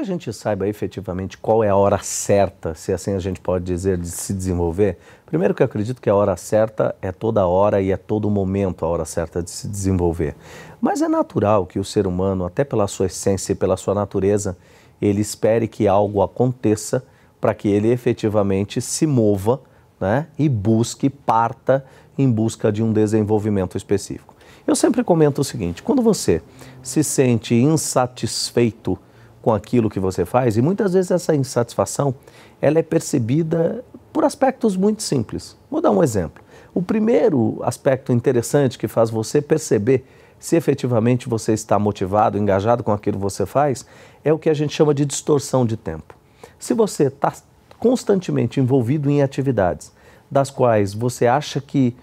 a gente saiba efetivamente qual é a hora certa, se assim a gente pode dizer, de se desenvolver, primeiro que eu acredito que a hora certa é toda hora e é todo momento a hora certa de se desenvolver. Mas é natural que o ser humano, até pela sua essência e pela sua natureza, ele espere que algo aconteça para que ele efetivamente se mova né, e busque, parta em busca de um desenvolvimento específico. Eu sempre comento o seguinte: quando você se sente insatisfeito com aquilo que você faz e muitas vezes essa insatisfação ela é percebida por aspectos muito simples. Vou dar um exemplo. O primeiro aspecto interessante que faz você perceber se efetivamente você está motivado, engajado com aquilo que você faz, é o que a gente chama de distorção de tempo. Se você está constantemente envolvido em atividades das quais você acha que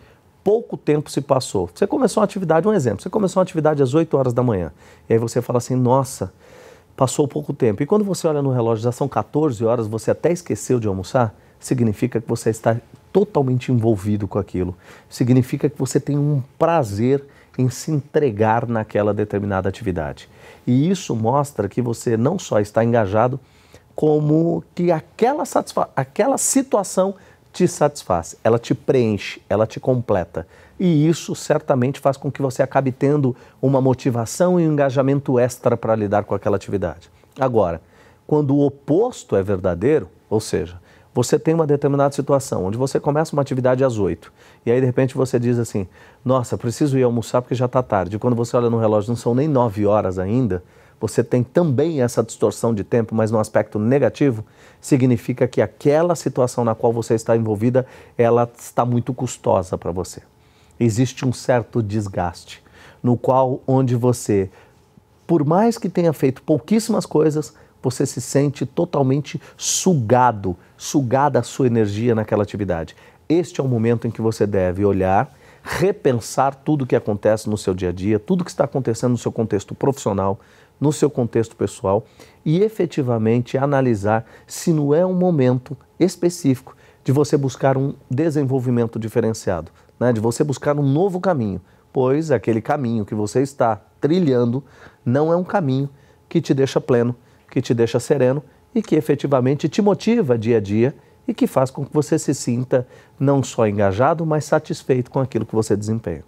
pouco tempo se passou, você começou uma atividade, um exemplo, você começou uma atividade às 8 horas da manhã, e aí você fala assim: nossa, Passou pouco tempo. E quando você olha no relógio, já são 14 horas, você até esqueceu de almoçar, significa que você está totalmente envolvido com aquilo. Significa que você tem um prazer em se entregar naquela determinada atividade. E isso mostra que você não só está engajado, como que aquela, aquela situação te satisfaz, ela te preenche, ela te completa. E isso certamente faz com que você acabe tendo uma motivação e um engajamento extra para lidar com aquela atividade. Agora, quando o oposto é verdadeiro, ou seja, você tem uma determinada situação onde você começa uma atividade às oito e aí de repente você diz assim: "Nossa, preciso ir almoçar porque já está tarde". E quando você olha no relógio, não são nem nove horas ainda você tem também essa distorção de tempo, mas no aspecto negativo, significa que aquela situação na qual você está envolvida, ela está muito custosa para você. Existe um certo desgaste, no qual onde você, por mais que tenha feito pouquíssimas coisas, você se sente totalmente sugado, sugada a sua energia naquela atividade. Este é o momento em que você deve olhar, repensar tudo o que acontece no seu dia a dia, tudo que está acontecendo no seu contexto profissional, no seu contexto pessoal e efetivamente analisar se não é um momento específico de você buscar um desenvolvimento diferenciado, né? de você buscar um novo caminho, pois aquele caminho que você está trilhando não é um caminho que te deixa pleno, que te deixa sereno e que efetivamente te motiva dia a dia e que faz com que você se sinta não só engajado, mas satisfeito com aquilo que você desempenha.